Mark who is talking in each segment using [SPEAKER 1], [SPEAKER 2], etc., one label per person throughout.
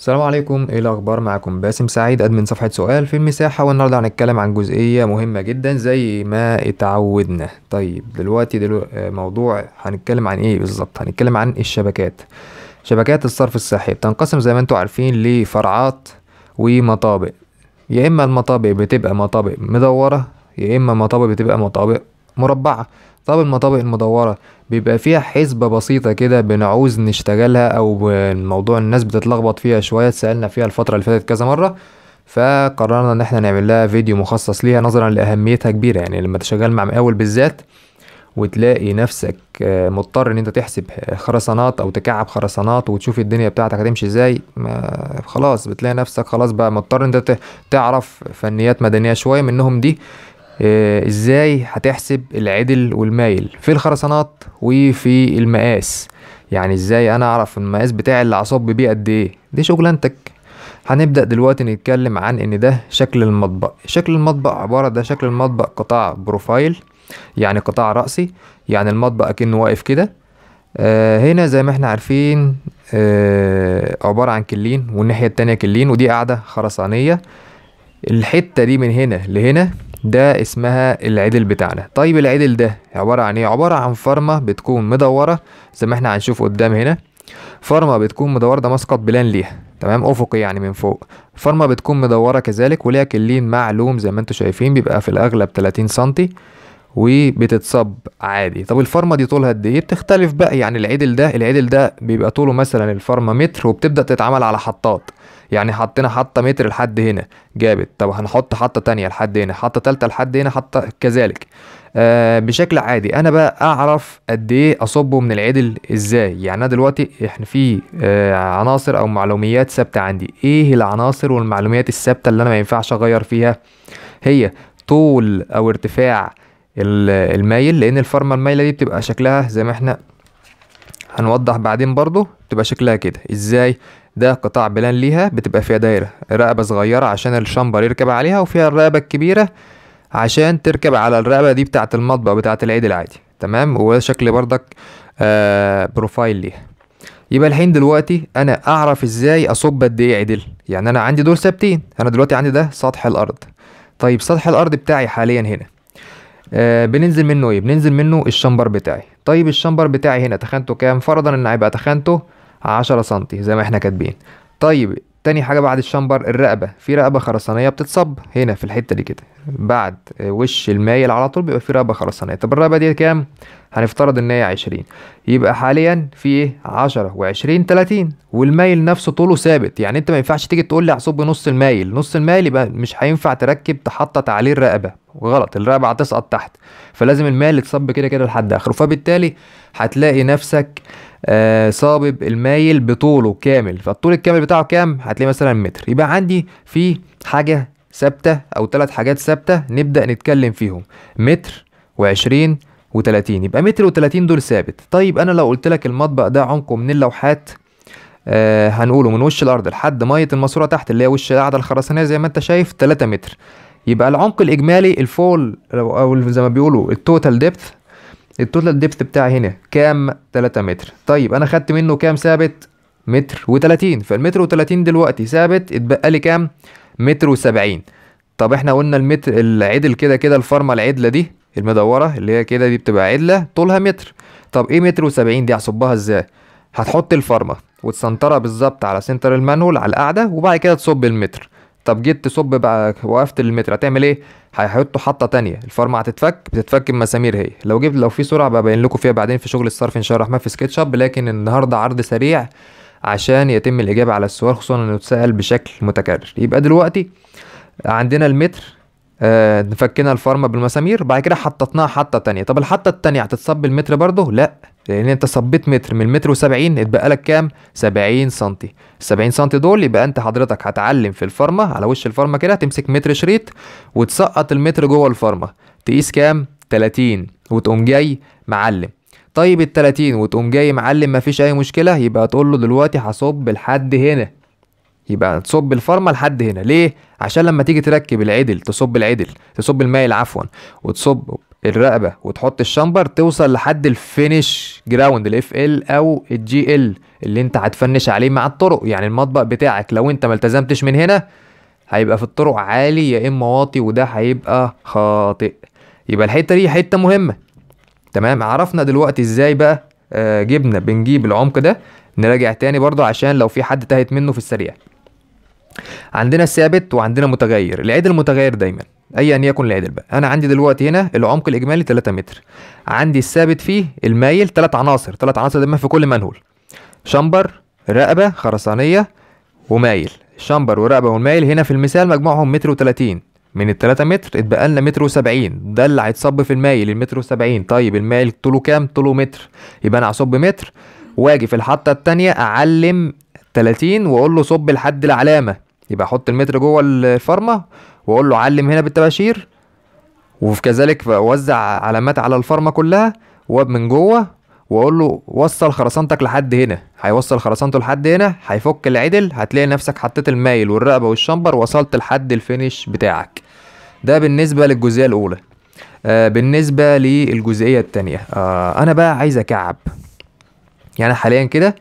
[SPEAKER 1] السلام عليكم ايه الاخبار معكم باسم سعيد ادمن صفحه سؤال في المساحه والنهارده هنتكلم عن جزئيه مهمه جدا زي ما اتعودنا طيب دلوقتي دلو... آه، موضوع هنتكلم عن ايه بالظبط هنتكلم عن الشبكات شبكات الصرف الصحي بتنقسم زي ما انتم عارفين لفرعات ومطابق يا اما المطابق بتبقى مطابق مدوره يا اما مطابق بتبقى مطابق مربعه طب المطابق المدورة بيبقى فيها حسبة بسيطة كده بنعوز نشتغلها أو الموضوع الناس بتتلخبط فيها شوية اتسألنا فيها الفترة اللي فاتت كذا مرة فقررنا إن احنا نعمل لها فيديو مخصص ليها نظرا لأهميتها كبيرة يعني لما تشغل مع مقاول بالذات وتلاقي نفسك آه، مضطر ان انت تحسب خرسانات او تكعب خرسانات وتشوف الدنيا بتاعتك هتمشي ازاي خلاص بتلاقي نفسك خلاص بقى مضطر ان انت تعرف فنيات مدنيه شويه منهم دي آه، ازاي هتحسب العدل والمايل في الخرسانات وفي المقاس يعني ازاي انا اعرف المقاس بتاعي اللي عصب بيه قد ايه دي شغلانتك هنبدأ دلوقتي نتكلم عن ان ده شكل المطبق شكل المطبق عبارة ده شكل المطبق قطاع بروفايل يعني قطاع رأسي يعني المطبق اكنه واقف كده آه هنا زي ما احنا عارفين آه عبارة عن كلين والناحية التانية كلين ودي قاعدة خرسانية الحتة دي من هنا لهنا ده اسمها العدل بتاعنا طيب العدل ده عبارة عن ايه عبارة عن فرمة بتكون مدورة زي ما احنا هنشوف قدام هنا فرمة بتكون مدورة ده مسقط بلان ليها تمام افقي يعني من فوق فرمة بتكون مدورة كذلك وليها كلين معلوم زي ما انتم شايفين بيبقى في الاغلب 30 سنتي وبتتصب عادي طب الفرمه دي طولها قد ايه بتختلف بقى يعني العدل ده العدل ده بيبقى طوله مثلا الفرمه متر وبتبدا تتعمل على حطات يعني حطينا حطه متر لحد هنا جابت طب هنحط حطه تانية لحد هنا حطه تالتة لحد هنا حطه كذلك آه بشكل عادي انا بقى اعرف قد ايه اصبه من العدل ازاي يعني انا دلوقتي احنا في آه عناصر او معلوميات ثابته عندي ايه العناصر والمعلوميات الثابته اللي انا ما ينفعش اغير فيها هي طول او ارتفاع المايل لان الفرمه المايله دي بتبقى شكلها زي ما احنا هنوضح بعدين برضو بتبقى شكلها كده ازاي ده قطاع بلان ليها بتبقى فيها دايره رقبه صغيره عشان الشمبر يركب عليها وفيها الرقبه الكبيره عشان تركب على الرقبه دي بتاعه المطبخ بتاعه العيد العادي تمام وده شكل بردك آه بروفايل ليها يبقى الحين دلوقتي انا اعرف ازاي اصب قد ايه عدل يعني انا عندي دول ثابتين انا دلوقتي عندي ده سطح الارض طيب سطح الارض بتاعي حاليا هنا آه بننزل منه ايه بننزل منه الشمبر بتاعي طيب الشمبر بتاعي هنا تخانته كام فرضا ان هيبقى تخانته 10 سم زي ما احنا كاتبين طيب تاني حاجة بعد الشمبر الرقبة في رقبة خرسانية بتتصب هنا في الحتة دي كده بعد وش المايل على طول بيبقى في رقبة خرسانية طب الرقبة دي كام؟ هنفترض ان هي 20 يبقى حاليا في ايه؟ و20 30 والمايل نفسه طوله ثابت يعني انت ما ينفعش تيجي تقول لي هصب نص المايل نص المايل يبقى مش هينفع تركب تحطت عليه الرقبة غلط الرقبه هتسقط تحت فلازم المال يتصب كده كده لحد اخره فبالتالي هتلاقي نفسك آه صابب المايل بطوله كامل فالطول الكامل بتاعه كام هتلاقي مثلا متر يبقى عندي في حاجه ثابته او ثلاث حاجات ثابته نبدا نتكلم فيهم متر وعشرين و30 يبقى متر و30 دول ثابت طيب انا لو قلت لك المطبق ده عمقه من اللوحات آه هنقوله من وش الارض لحد ميه الماسوره تحت اللي هي وش قاعده الخرسانيه زي ما انت شايف 3 متر يبقى العمق الاجمالي الفول او زي ما بيقولوا التوتال ديبث التوتال ديبث بتاعي هنا كام 3 متر طيب انا خدت منه كام ثابت متر و30 فالمتر و30 دلوقتي ثابت اتبقى لي كام متر و70 طب احنا قلنا المتر العدل كده كده الفرمه العدله دي المدوره اللي هي كده دي بتبقى عدله طولها متر طب ايه متر و70 دي هصبها ازاي هتحط الفرمه وتسنطرها بالظبط على سنتر المانهول على القاعده وبعد كده تصب المتر طب جيت تصب بقى وقفت المتر هتعمل ايه هيحطوا حطه تانية الفرمه هتتفك بتتفك بمسامير هي لو جبت لو في سرعه ببين لكم فيها بعدين في شغل الصرف ان شاء الله في سكتش اب لكن النهارده عرض سريع عشان يتم الاجابه على السؤال خصوصا انه اتسال بشكل متكرر يبقى دلوقتي عندنا المتر آه فكينا الفرمه بالمسامير بعد كده حطتناها حطه تانية طب الحطه التانية هتتصب المتر برضه لا لان انت صبيت متر من متر و70 اتبقى لك كام 70 سم ال 70 سم دول يبقى انت حضرتك هتعلم في الفرمه على وش الفرمه كده تمسك متر شريط وتسقط المتر جوه الفرمه تقيس كام 30 وتقوم جاي معلم طيب ال 30 وتقوم جاي معلم مفيش اي مشكله يبقى تقول له دلوقتي هصب لحد هنا يبقى تصب الفرمه لحد هنا ليه عشان لما تيجي تركب العدل تصب العدل تصب المايل عفوا وتصب الرقبه وتحط الشامبر توصل لحد الفينش جراوند الاف ال او الجي ال اللي انت هتفنش عليه مع الطرق يعني المطبق بتاعك لو انت ما التزمتش من هنا هيبقى في الطرق عالي يا اما واطي وده هيبقى خاطئ يبقى الحته دي حته مهمه تمام عرفنا دلوقتي ازاي بقى آه، جبنا بنجيب العمق ده نراجع تاني برضه عشان لو في حد تاهت منه في السريع عندنا ثابت وعندنا متغير العيد المتغير دايما ايا يكن العدل بقى انا عندي دلوقتي هنا العمق الاجمالي 3 متر عندي الثابت فيه المايل 3 عناصر 3 عناصر دايما في كل منهول شمبر رقبه خرسانيه ومايل الشمبر ورقبه والمايل هنا في المثال مجموعهم متر و30 من ال 3 متر اتبقى لنا متر و70 ده اللي هيتصب في المايل المتر و70 طيب المايل طوله كام طوله متر يبقى انا هصب متر واجي في الحطه الثانيه اعلم 30 واقول له صب لحد العلامه يبقى احط المتر جوه الفارما واقول له علم هنا بالطباشير وكذلك اوزع علامات على الفارما كلها ومن جوه واقول له وصل خرسانتك لحد هنا هيوصل خرسانته لحد هنا هيفك العدل هتلاقي نفسك حطيت المايل والرقبه والشمبر وصلت لحد الفينش بتاعك ده بالنسبه للجزئيه الاولى آه بالنسبه للجزئيه الثانيه آه انا بقى عايز اكعب يعني حاليا كده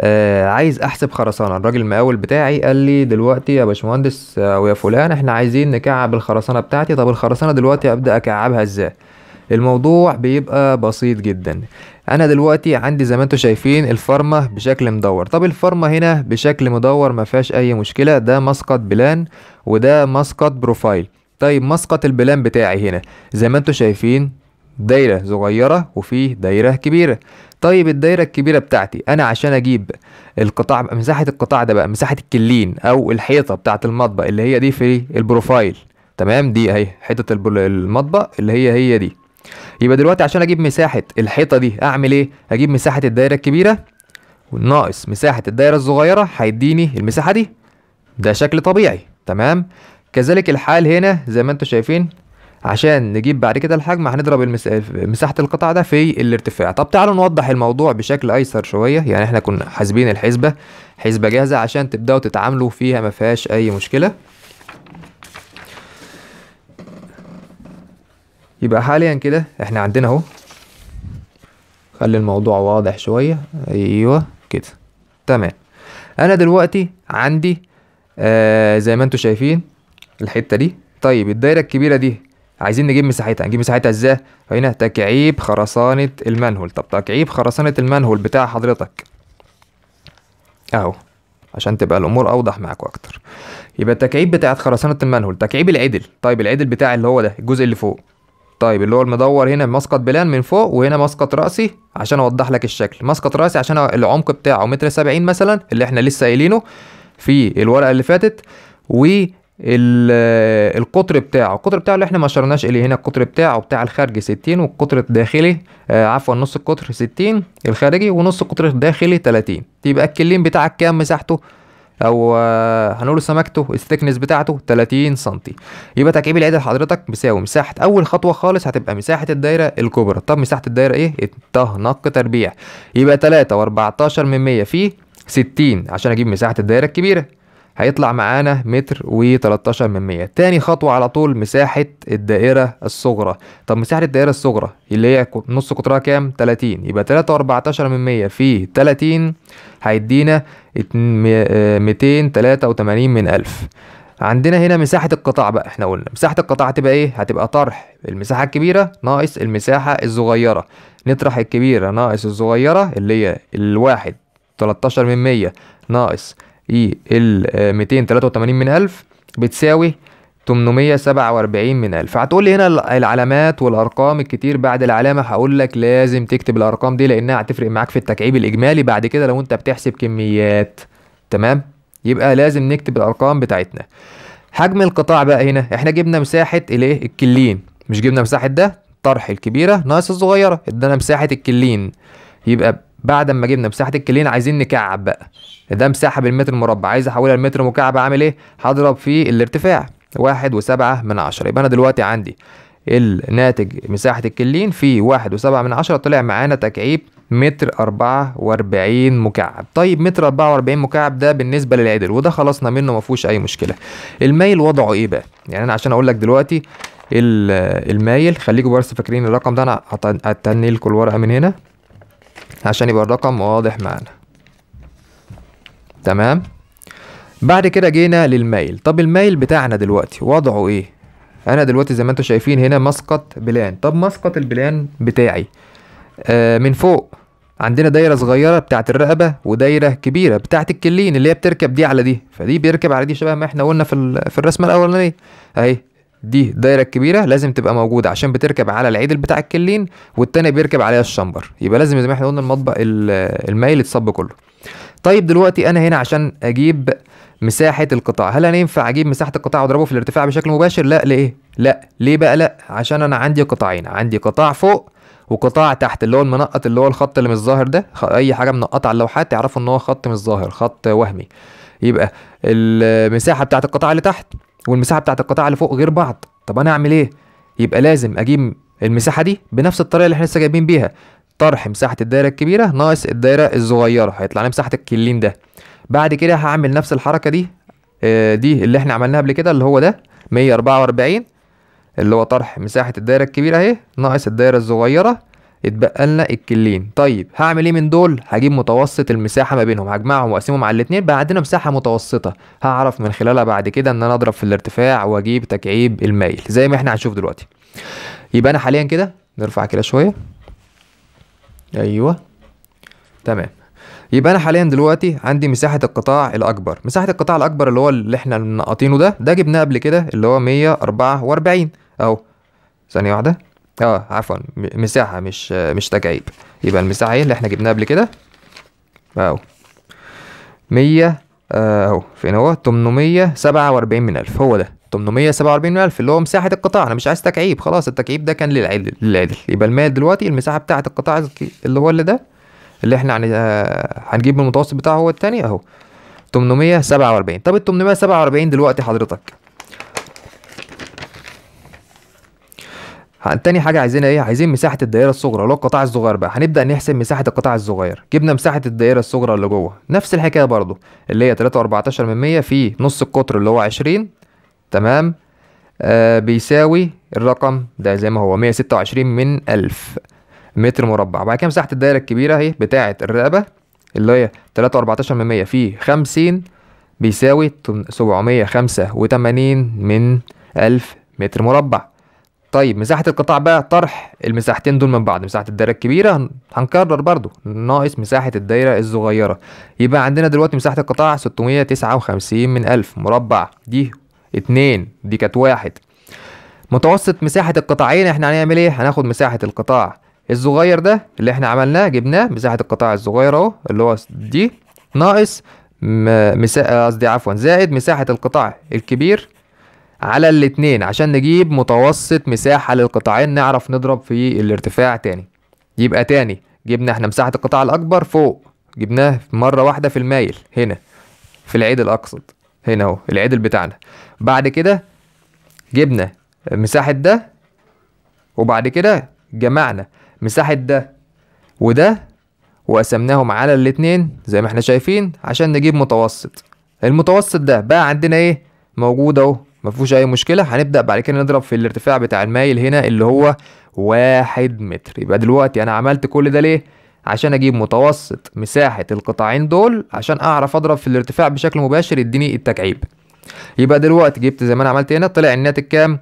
[SPEAKER 1] آه عايز احسب خرسانه الراجل المقاول بتاعي قال لي دلوقتي يا باشمهندس او يا فلان احنا عايزين نكعب الخرسانه بتاعتي طب الخرسانه دلوقتي ابدا اكعبها ازاي الموضوع بيبقى بسيط جدا انا دلوقتي عندي زي ما انتم شايفين الفرمه بشكل مدور طب الفرمه هنا بشكل مدور ما فيهاش اي مشكله ده مسقط بلان وده مسقط بروفايل طيب مسقط البلان بتاعي هنا زي ما انتم شايفين دايره صغيره وفيه دايره كبيره طيب الدايره الكبيره بتاعتي انا عشان اجيب القطاع مساحه القطاع ده بقى مساحه الكلين او الحيطه بتاعه المطبخ اللي هي دي في البروفايل تمام دي اهي حيطه المطبخ اللي هي هي دي يبقى دلوقتي عشان اجيب مساحه الحيطه دي اعمل ايه اجيب مساحه الدايره الكبيره ناقص مساحه الدايره الصغيره هيديني المساحه دي ده شكل طبيعي تمام كذلك الحال هنا زي ما انتم شايفين عشان نجيب بعد كده الحجم هنضرب المس... مساحه القطعه ده في الارتفاع طب تعالوا نوضح الموضوع بشكل ايسر شويه يعني احنا كنا حاسبين الحسبه حسبه جاهزه عشان تبداوا تتعاملوا فيها ما فيهاش اي مشكله يبقى حاليا كده احنا عندنا اهو خلي الموضوع واضح شويه ايوه كده تمام انا دلوقتي عندي آه زي ما انتوا شايفين الحته دي طيب الدايره الكبيره دي عايزين نجيب مساحتها هنجيب مساحتها ازاي هنا تكعيب خرسانه المنهول طب تكعيب خرسانه المنهول بتاع حضرتك اهو عشان تبقى الامور اوضح معاك اكتر يبقى التكعيب بتاع خرسانه المنهول تكعيب العدل طيب العدل بتاع اللي هو ده الجزء اللي فوق طيب اللي هو المدور هنا مسقط بلان من فوق وهنا مسقط راسي عشان اوضح لك الشكل مسقط راسي عشان العمق بتاعه متر سبعين مثلا اللي احنا لسه قايلينه في الورقه اللي فاتت و آه، القطر بتاعه القطر بتاعه اللي احنا ما اشرناش اليه هنا القطر بتاعه بتاع الخارجي 60 والقطر الداخلي آه عفوا نص القطر 60 الخارجي ونص القطر الداخلي 30 يبقى الكلين بتاعك كام مساحته او آه هنقول سمكته الثيكنس بتاعته 30 سم يبقى تكعيب العيد لحضرتك بيساوي مساحه اول خطوه خالص هتبقى مساحه الدايره الكبرى طب مساحه الدايره ايه نق تربيع يبقى 3 و14 من 100 في 60 عشان اجيب مساحه الدايره الكبيره هيطلع معانا متر و13 من 100 تاني خطوة على طول مساحة الدائرة الصغرى طب مساحة الدائرة الصغرى اللي هي نص قطرها كام 30 يبقى 3 و14 من 100 في 30 هيدينا 283 آه، من 1000 عندنا هنا مساحة القطاع بقى احنا قلنا مساحة القطاع هتبقى ايه؟ هتبقى طرح المساحة الكبيرة ناقص المساحة الصغيرة نطرح الكبيرة ناقص الصغيرة اللي هي الواحد 13 من 100 ناقص اي ال 283 من 1000 بتساوي 847 من 1000 هتقول لي هنا العلامات والارقام الكتير بعد العلامه هقول لك لازم تكتب الارقام دي لانها هتفرق معاك في التكعيب الاجمالي بعد كده لو انت بتحسب كميات تمام يبقى لازم نكتب الارقام بتاعتنا حجم القطاع بقى هنا احنا جبنا مساحه الايه الكلين مش جبنا مساحه ده طرح الكبيره ناقص الصغيره ادانا مساحه الكلين يبقى بعد ما جبنا مساحه الكلين عايزين نكعب بقى ده مساحه بالمتر مربع عايز احولها لمتر مكعب اعمل ايه هضرب في الارتفاع واحد وسبعة من عشرة يبقى انا دلوقتي عندي الناتج مساحة الكلين في واحد وسبعة من عشرة طلع معانا تكعيب متر أربعة وأربعين مكعب طيب متر أربعة وأربعين مكعب ده بالنسبة للعدل وده خلصنا منه ما فيهوش أي مشكلة المايل وضعه إيه بقى يعني أنا عشان أقول لك دلوقتي المايل خليكم بس فاكرين الرقم ده أنا هتني لكم الورقة من هنا عشان يبقى الرقم واضح معانا تمام بعد كده جينا للميل طب الميل بتاعنا دلوقتي وضعه ايه انا دلوقتي زي ما انتم شايفين هنا مسقط بلان طب مسقط البلان بتاعي آه من فوق عندنا دايره صغيره بتاعه الرقبه ودايره كبيره بتاعه الكلين اللي هي بتركب دي على دي فدي بيركب على دي شبه ما احنا قلنا في في الرسمه الاولانيه اهي دي دايرة كبيرة لازم تبقى موجوده عشان بتركب على العدل بتاع الكلين والتاني بيركب عليها الشمبر يبقى لازم زي ما احنا قلنا المطبق المايل يتصب كله طيب دلوقتي انا هنا عشان اجيب مساحه القطاع هل انا ينفع اجيب مساحه القطاع واضربه في الارتفاع بشكل مباشر لا ليه لا ليه بقى لا عشان انا عندي قطاعين عندي قطاع فوق وقطاع تحت اللي هو المنقط اللي هو الخط اللي مش ظاهر ده اي حاجه منقطه على اللوحات تعرفوا ان هو خط مش ظاهر خط وهمي يبقى المساحه بتاعت القطاع اللي تحت والمساحه بتاعت القطاع اللي فوق غير بعض طب انا اعمل ايه يبقى لازم اجيب المساحه دي بنفس الطريقه اللي احنا لسه جايبين بيها طرح مساحه الدايره الكبيره ناقص الدايره الصغيره هيطلع لي مساحه الكلين ده بعد كده هعمل نفس الحركه دي آه، دي اللي احنا عملناها قبل كده اللي هو ده 144 اللي هو طرح مساحه الدايره الكبيره اهي ناقص الدايره الصغيره اتبقى لنا الكلين طيب هعمل ايه من دول هجيب متوسط المساحه ما بينهم هجمعهم واقسمهم على الاثنين بقى عندنا مساحه متوسطه هعرف من خلالها بعد كده ان انا اضرب في الارتفاع واجيب تكعيب المايل زي ما احنا هنشوف دلوقتي يبقى انا حاليا كده نرفع كده شويه ايوه تمام يبقى انا حاليا دلوقتي عندي مساحه القطاع الاكبر مساحه القطاع الاكبر اللي هو اللي احنا نقطينه ده ده جبناه قبل كده اللي هو 144 اهو ثانيه واحده اه عفوا مساحه مش مش تكعيب يبقى المساحه ايه اللي احنا جبناها قبل كده اهو 100 اهو فين هو 847 من الف هو ده 847 من الف اللي هو مساحه القطاع انا مش عايز تكعيب خلاص التكعيب ده كان للعدل للعدل يبقى المال دلوقتي المساحه بتاعه القطاع اللي هو اللي ده اللي احنا آه، هنجيب من المتوسط بتاعه هو الثاني اهو 847 طب ال 847 دلوقتي حضرتك تاني حاجه عايزينها ايه عايزين مساحه الدائره الصغرى اللي هو القطاع الصغير بقى هنبدا نحسب مساحه القطاع الصغير جبنا مساحه الدائره الصغرى اللي جوه نفس الحكايه برضو اللي هي 3.14 من 100 في نص القطر اللي هو 20 تمام آه بيساوي الرقم ده زي ما هو 126 من 1000 متر مربع بعد كده مساحه الدائره الكبيره اهي بتاعه الرقبه اللي هي 3.14 من 100 في 50 بيساوي 785 من 1000 متر مربع طيب مساحة القطاع بقى طرح المساحتين دول من بعض مساحة الدايرة الكبيرة هنكرر برضو ناقص مساحة الدايرة الصغيرة يبقى عندنا دلوقتي مساحة القطاع 659 من 1000 مربع دي 2 دي كانت 1 متوسط مساحة القطاعين احنا هنعمل ايه؟ هناخد مساحة القطاع الصغير ده اللي احنا عملناه جبناه مساحة القطاع الصغير اهو اللي هو دي ناقص قصدي عفوا زائد مساحة القطاع الكبير على الاتنين عشان نجيب متوسط مساحة للقطاعين نعرف نضرب في الارتفاع تاني يبقى تاني جبنا احنا مساحة القطاع الأكبر فوق جبناه مرة واحدة في المايل هنا في العدل أقصد هنا اهو العدل بتاعنا بعد كده جبنا مساحة ده وبعد كده جمعنا مساحة ده وده وقسمناهم على الاتنين زي ما احنا شايفين عشان نجيب متوسط المتوسط ده بقى عندنا ايه موجود اهو ما فيهوش اي مشكله هنبدا بعد كده نضرب في الارتفاع بتاع المايل هنا اللي هو واحد متر يبقى دلوقتي انا عملت كل ده ليه عشان اجيب متوسط مساحه القطاعين دول عشان اعرف اضرب في الارتفاع بشكل مباشر يديني التكعيب يبقى دلوقتي جبت زي ما انا عملت هنا طلع الناتج كام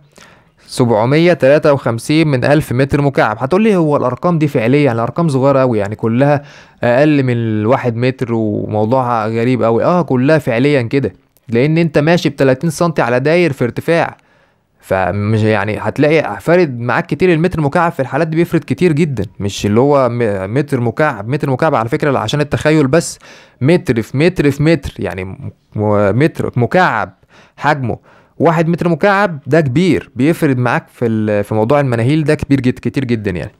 [SPEAKER 1] 753 من 1000 متر مكعب هتقول لي هو الارقام دي فعليه يعني ارقام صغيره قوي يعني كلها اقل من الواحد متر وموضوعها غريب قوي اه كلها فعليا كده لان انت ماشي ب 30 سم على داير في ارتفاع فمش يعني هتلاقي فارد معاك كتير المتر مكعب في الحالات دي بيفرد كتير جدا مش اللي هو متر مكعب متر مكعب على فكره عشان التخيل بس متر في متر في متر يعني متر مكعب حجمه واحد متر مكعب ده كبير بيفرد معاك في في موضوع المناهيل ده كبير جدا كتير جدا يعني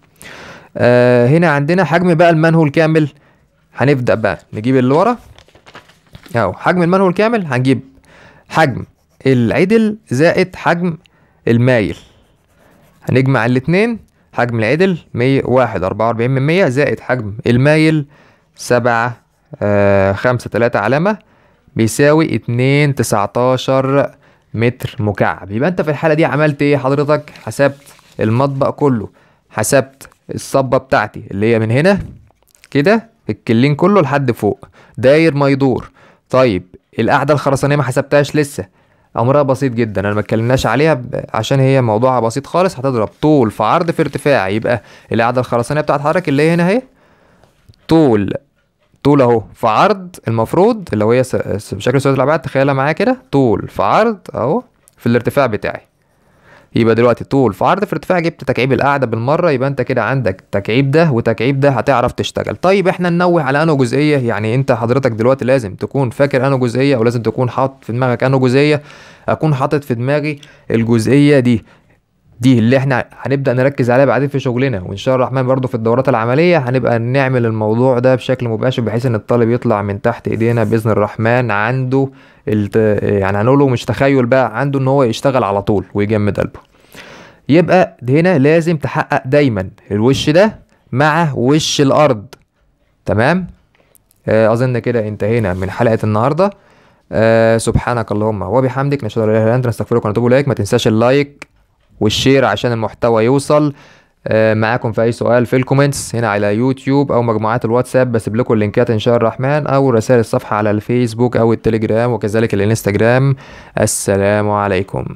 [SPEAKER 1] آه هنا عندنا حجم بقى المنهول كامل هنبدا بقى نجيب اللي ورا اهو حجم المنهول الكامل هنجيب حجم العدل زائد حجم المايل هنجمع الاتنين حجم العدل مية واحد أربعة وأربعين من مية زائد حجم المايل سبعة آه خمسة تلاتة علامة بيساوي اتنين تسعتاشر متر مكعب يبقى انت في الحالة دي عملت ايه حضرتك حسبت المطبق كله حسبت الصبة بتاعتي اللي هي من هنا كده الكلين كله لحد فوق داير ما يدور طيب القعده الخرسانيه ما حسبتهاش لسه امرها بسيط جدا انا ما اتكلمناش عليها عشان هي موضوعها بسيط خالص هتضرب طول في عرض في ارتفاع يبقى القاعده الخرسانيه بتاعت حضرتك اللي هي هنا اهي طول طول اهو في عرض المفروض اللي هي بشكل سويت الابعاد تخيلها معايا كده طول في عرض اهو في الارتفاع بتاعي يبقى دلوقتي طول في عرض في ارتفاع جبت تكعيب القاعده بالمره يبقى انت كده عندك تكعيب ده وتكعيب ده هتعرف تشتغل طيب احنا ننوه على انه جزئيه يعني انت حضرتك دلوقتي لازم تكون فاكر انه جزئيه او لازم تكون حاطط في دماغك انه جزئيه اكون حاطط في دماغي الجزئيه دي دي اللي احنا هنبدا نركز عليها بعدين في شغلنا وان شاء الله الرحمن برضو في الدورات العمليه هنبقى نعمل الموضوع ده بشكل مباشر بحيث ان الطالب يطلع من تحت ايدينا باذن الرحمن عنده الت... يعني هنقوله مش تخيل بقى عنده ان هو يشتغل على طول ويجمد قلبه يبقى هنا لازم تحقق دايما الوش ده مع وش الارض تمام آه اظن كده انتهينا من حلقه النهارده آه سبحانك اللهم وبحمدك نشهد ان لا اله الا انت نستغفرك ونتوب اليك ما تنساش اللايك والشير عشان المحتوى يوصل آه، معاكم في اي سؤال في الكومنتس هنا على يوتيوب او مجموعات الواتساب بسيب لكم اللينكات ان شاء الرحمن او رسائل الصفحه على الفيسبوك او التليجرام وكذلك الانستجرام السلام عليكم